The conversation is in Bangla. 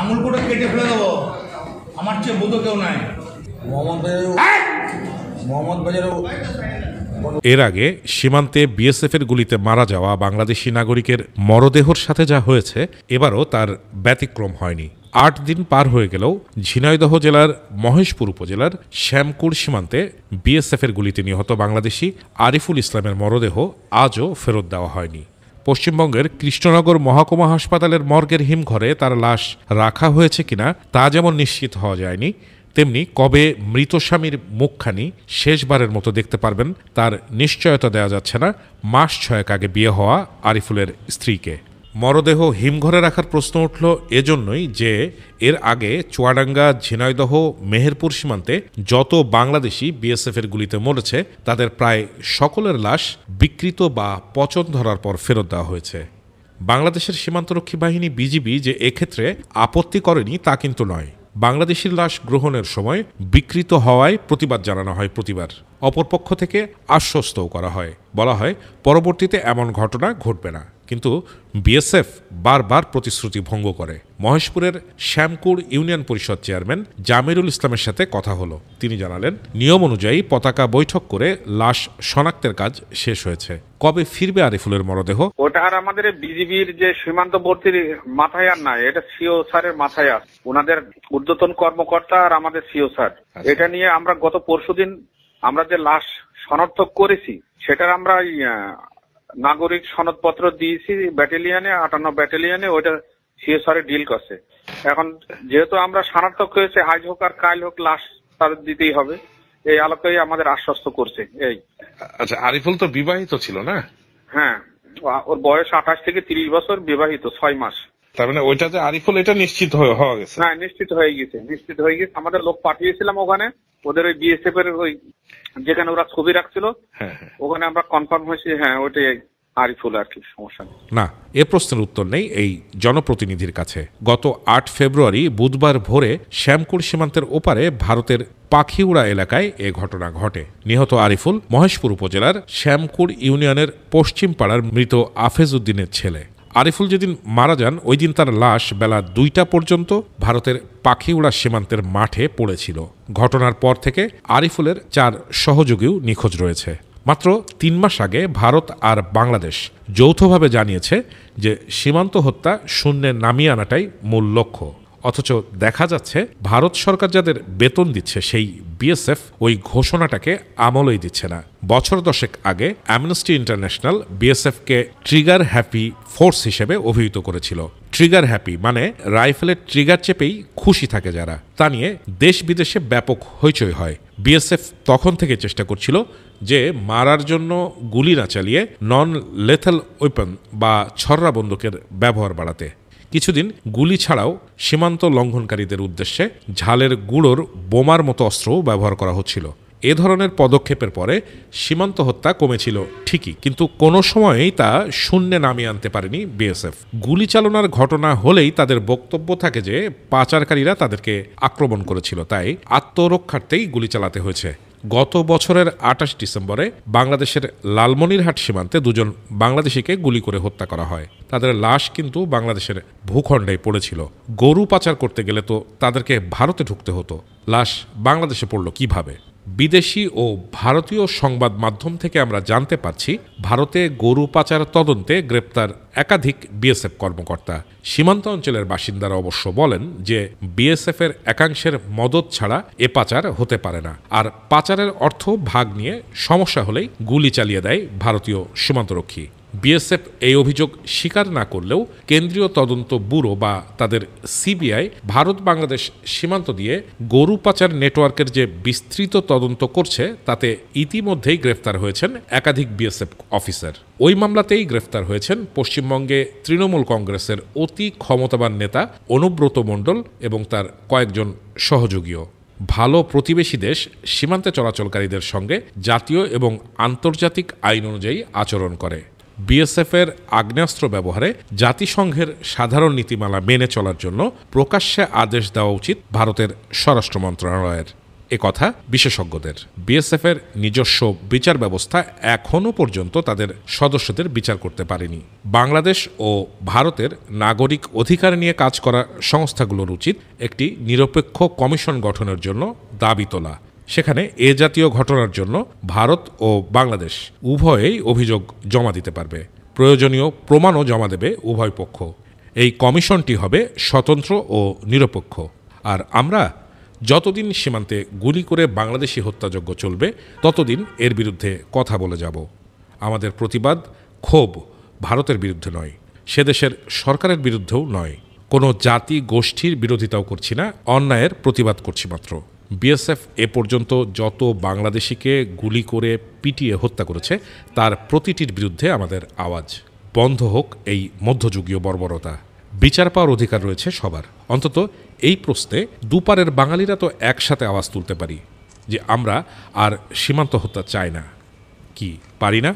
আঙুল করে কেটে ফেলে দেবো আমার চেয়ে বোধ কেউ নাই এর আগে সীমান্তে বিএসএফের গুলিতে মারা যাওয়া বাংলাদেশি নাগরিকের মরদেহর সাথে যা হয়েছে এবারও তার ব্যতিক্রম হয়নি আট দিন পার হয়ে গেলেও ঝিনাইদহ জেলার মহেশপুর উপজেলার শ্যামকুর সীমান্তে বিএসএফের গুলিতে নিহত বাংলাদেশি আরিফুল ইসলামের মরদেহ আজও ফেরত দেওয়া হয়নি পশ্চিমবঙ্গের কৃষ্ণনগর মহকুমা হাসপাতালের মর্গের হিমঘরে তার লাশ রাখা হয়েছে কিনা তা যেমন নিশ্চিত হওয়া যায়নি তেমনি কবে মৃত স্বামীর মুখখানি শেষবারের মতো দেখতে পারবেন তার নিশ্চয়তা দেওয়া যাচ্ছে না মাস ছয়েক আগে বিয়ে হওয়া আরিফুলের স্ত্রীকে মরদেহ হিমঘরে রাখার প্রশ্ন উঠল এজন্যই যে এর আগে চুয়াডাঙ্গা ঝিনাইদহ মেহেরপুর সীমান্তে যত বাংলাদেশি বিএসএফের গুলিতে মরেছে তাদের প্রায় সকলের লাশ বিকৃত বা পচন ধরার পর ফেরত দেওয়া হয়েছে বাংলাদেশের সীমান্তরক্ষী বাহিনী বিজিবি যে এক্ষেত্রে আপত্তি করেনি তা কিন্তু নয় বাংলাদেশের লাশ গ্রহণের সময় বিকৃত হওয়ায় প্রতিবাদ জানানো হয় প্রতিবার অপরপক্ষ থেকে আশ্বস্তও করা হয় বলা হয় পরবর্তীতে এমন ঘটনা ঘটবে না কিন্তু বিএসএফ বারবার প্রতিশ্রুতি ভঙ্গ করে মহেশপুরের শ্যামকুর ইউনিয়ন পরিষদ চেয়ারম্যান জামিরুল ইসলামের সাথে কথা হলো তিনি জানালেন নিয়ম অনুযায়ী পতাকা বৈঠক করে লাশ শনাক্তের কাজ শেষ হয়েছে কবে ফিরবে আরিফুলের মরদেহ ওটা আর আমাদের বিজিবির যে সীমান্তবর্তী মাথায় আর নাই এটা সিও স্যারের মাথায় আর ওনাদের ঊর্ধ্বতন কর্মকর্তা আর আমাদের সিও স্যার আচ্ছা। এটা নিয়ে আমরা গত পরশুদিন আমরা যে লাশ শনাক্ত করেছি সেটার আমরা নাগরিক সনদপত্র দিয়েছি ব্যাটালিয়ানে আটান্ন ব্যাটালিয়ানে ওইটা সিএসআর ডিল করছে এখন যেহেতু আমরা শনাক্তক হয়েছে আজ হোক আর কাল হোক লাশ তার দিতেই হবে এই আলোকেই আমাদের আশ্বস্ত করছে এই আচ্ছা আরিফুল তো বিবাহিত ছিল না হ্যাঁ ওর বয়স আঠাশ থেকে তিরিশ বছর বিবাহিত ছয় মাস তার মানে ওইটাতে আরিফুল এটা নিশ্চিত হয়ে গেছে হ্যাঁ নিশ্চিত হয়ে গেছে নিশ্চিত হয়ে গেছে আমাদের লোক পাঠিয়েছিলাম ওখানে ওদের ওই বিএসএফ এর ওই যেখানে ওরা ছবি রাখছিল হ্যাঁ, হ্যাঁ। ওখানে আমরা কনফার্ম হয়েছি হ্যাঁ ওইটাই আরিফ হলে আর কি সমস্যা নেই না এ প্রশ্নের উত্তর নেই এই জনপ্রতিনিধির কাছে গত আট ফেব্রুয়ারি বুধবার ভোরে শ্যামকুল সীমান্তের ওপারে ভারতের পাখিউড়া এলাকায় এ ঘটনা ঘটে নিহত আরিফুল মহেশপুর উপজেলার শ্যামকুর ইউনিয়নের পশ্চিম পাড়ার মৃত আফেজ উদ্দিনের ছেলে আরিফুল যেদিন মারা যান ওই দিন তার লাশ বেলা দুইটা পর্যন্ত ভারতের পাখিউড়া সীমান্তের মাঠে পড়েছিল ঘটনার পর থেকে আরিফুলের চার সহযোগীও নিখোঁজ রয়েছে মাত্র তিন মাস আগে ভারত আর বাংলাদেশ যৌথভাবে জানিয়েছে যে সীমান্ত হত্যা শূন্যে নামিয়ে আনাটাই মূল লক্ষ্য অথচ দেখা যাচ্ছে ভারত সরকার যাদের বেতন দিচ্ছে সেই বিএসএফ ওই ঘোষণাটাকে আমলই দিচ্ছে না বছর দশেক আগে অ্যামনেস্টি ইন্টারন্যাশনাল বিএসএফকে ট্রিগার হ্যাপি ফোর্স হিসেবে অভিহিত করেছিল ট্রিগার হ্যাপি মানে রাইফেলের ট্রিগার চেপেই খুশি থাকে যারা তা নিয়ে দেশ বিদেশে ব্যাপক হইচই হয় বিএসএফ তখন থেকে চেষ্টা করছিল যে মারার জন্য গুলি না চালিয়ে নন লেথাল ওয়েপন বা ছররা বন্দুকের ব্যবহার বাড়াতে কিছুদিন গুলি ছাড়াও সীমান্ত লঙ্ঘনকারীদের উদ্দেশ্যে ঝালের গুঁড়োর বোমার মতো অস্ত্রও ব্যবহার করা হচ্ছিল এ ধরনের পদক্ষেপের পরে সীমান্ত হত্যা কমেছিল ঠিকই কিন্তু কোনো সময়েই তা শূন্যে নামিয়ে আনতে পারেনি বিএসএফ গুলি চালনার ঘটনা হলেই তাদের বক্তব্য থাকে যে পাচারকারীরা তাদেরকে আক্রমণ করেছিল তাই আত্মরক্ষার্থেই গুলি চালাতে হয়েছে গত বছরের আঠাশ ডিসেম্বরে বাংলাদেশের লালমনিরহাট সীমান্তে দুজন বাংলাদেশিকে গুলি করে হত্যা করা হয় তাদের লাশ কিন্তু বাংলাদেশের ভূখণ্ডে পড়েছিল গরু পাচার করতে গেলে তো তাদেরকে ভারতে ঢুকতে হতো লাশ বাংলাদেশে পড়ল কিভাবে বিদেশি ও ভারতীয় সংবাদ মাধ্যম থেকে আমরা জানতে পারছি ভারতে গরু পাচার তদন্তে গ্রেপ্তার একাধিক বিএসএফ কর্মকর্তা সীমান্ত অঞ্চলের বাসিন্দারা অবশ্য বলেন যে বিএসএফ এর একাংশের মদত ছাড়া এ পাচার হতে পারে না আর পাচারের অর্থ ভাগ নিয়ে সমস্যা হলেই গুলি চালিয়ে দেয় ভারতীয় সীমান্তরক্ষী বিএসএফ এই অভিযোগ স্বীকার না করলেও কেন্দ্রীয় তদন্ত ব্যুরো বা তাদের সিবিআই ভারত বাংলাদেশ সীমান্ত দিয়ে গরু পাচার নেটওয়ার্কের যে বিস্তৃত তদন্ত করছে তাতে ইতিমধ্যেই গ্রেফতার হয়েছেন একাধিক বিএসএফ অফিসার ওই মামলাতেই গ্রেফতার হয়েছেন পশ্চিমবঙ্গে তৃণমূল কংগ্রেসের অতি ক্ষমতাবান নেতা অনুব্রত মণ্ডল এবং তার কয়েকজন সহযোগীও ভালো প্রতিবেশী দেশ সীমান্তে চলাচলকারীদের সঙ্গে জাতীয় এবং আন্তর্জাতিক আইন অনুযায়ী আচরণ করে বিএসএফের আগ্নেয়াস্ত্র ব্যবহারে জাতিসংঘের সাধারণ নীতিমালা মেনে চলার জন্য প্রকাশ্যে আদেশ দেওয়া উচিত ভারতের স্বরাষ্ট্র মন্ত্রণালয়ের কথা বিশেষজ্ঞদের বিএসএফের নিজস্ব বিচার ব্যবস্থা এখনও পর্যন্ত তাদের সদস্যদের বিচার করতে পারেনি বাংলাদেশ ও ভারতের নাগরিক অধিকার নিয়ে কাজ করা সংস্থাগুলোর উচিত একটি নিরপেক্ষ কমিশন গঠনের জন্য দাবি তোলা সেখানে এ জাতীয় ঘটনার জন্য ভারত ও বাংলাদেশ উভয়েই অভিযোগ জমা দিতে পারবে প্রয়োজনীয় প্রমাণও জমা দেবে উভয় পক্ষ এই কমিশনটি হবে স্বতন্ত্র ও নিরপেক্ষ আর আমরা যতদিন সীমান্তে গুলি করে বাংলাদেশি হত্যাযজ্ঞ চলবে ততদিন এর বিরুদ্ধে কথা বলে যাব আমাদের প্রতিবাদ ক্ষোভ ভারতের বিরুদ্ধে নয় সে দেশের সরকারের বিরুদ্ধেও নয় কোনো জাতি গোষ্ঠীর বিরোধিতাও করছি না অন্যায়ের প্রতিবাদ করছি মাত্র বিএসএফ এ পর্যন্ত যত বাংলাদেশিকে গুলি করে পিটিয়ে হত্যা করেছে তার প্রতিটির বিরুদ্ধে আমাদের আওয়াজ বন্ধ হোক এই মধ্যযুগীয় বর্বরতা বিচার পাওয়ার অধিকার রয়েছে সবার অন্তত এই প্রশ্নে দুপারের বাঙালিরা তো একসাথে আওয়াজ তুলতে পারি যে আমরা আর সীমান্ত হত্যা চাই না কি পারি না